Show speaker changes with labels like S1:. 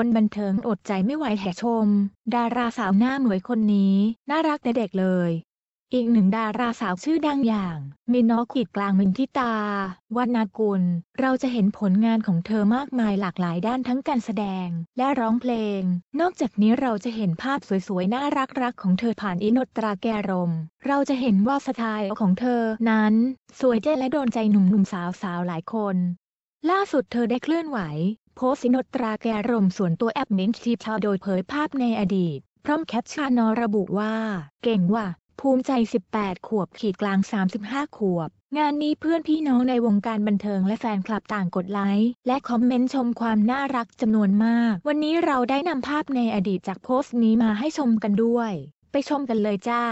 S1: คนบันเทิงอดใจไม่ไหวแห่ชม ดาราสาวหน้าหมวยคนนี้ น่ารักแต่เด็กเลย อีกหนึ่งดาราสาวชื่อดังอย่างมินอขีดกลางมินทิตาวัฒนากุลเราจะเห็นผลงานของเธอมากมายหลากหลาย ด้านทั้งการแสดง และร้องเพลง นอกจากนี้เราจะเห็นภาพสวยๆน่ารักๆของเธอผ่านอินตราแกรม เราจะเห็นว่าสไตล์ของเธอนั้น สวยเจ๊และโดนใจหนุ่มๆสาวๆหลายคน ล่าสุดเธอได้เคลื่อนไหวโพสินตราแกรม ส่วนตัวแอปมินชีชาโดยเผยภาพในอดีต พร้อมแคปชั่นระบุว่า เก่งว่ะภูมิใจ 18 ขวบขีดกลาง 35 ขวบ งานนี้เพื่อนพี่น้องในวงการบันเทิงและแฟนคลับต่างกดไลค์ และคอมเมนต์ชมความน่ารักจำนวนมาก วันนี้เราได้นำภาพในอดีตจากโพสต์นี้มาให้ชมกันด้วย ไปชมกันเลย
S2: จ้า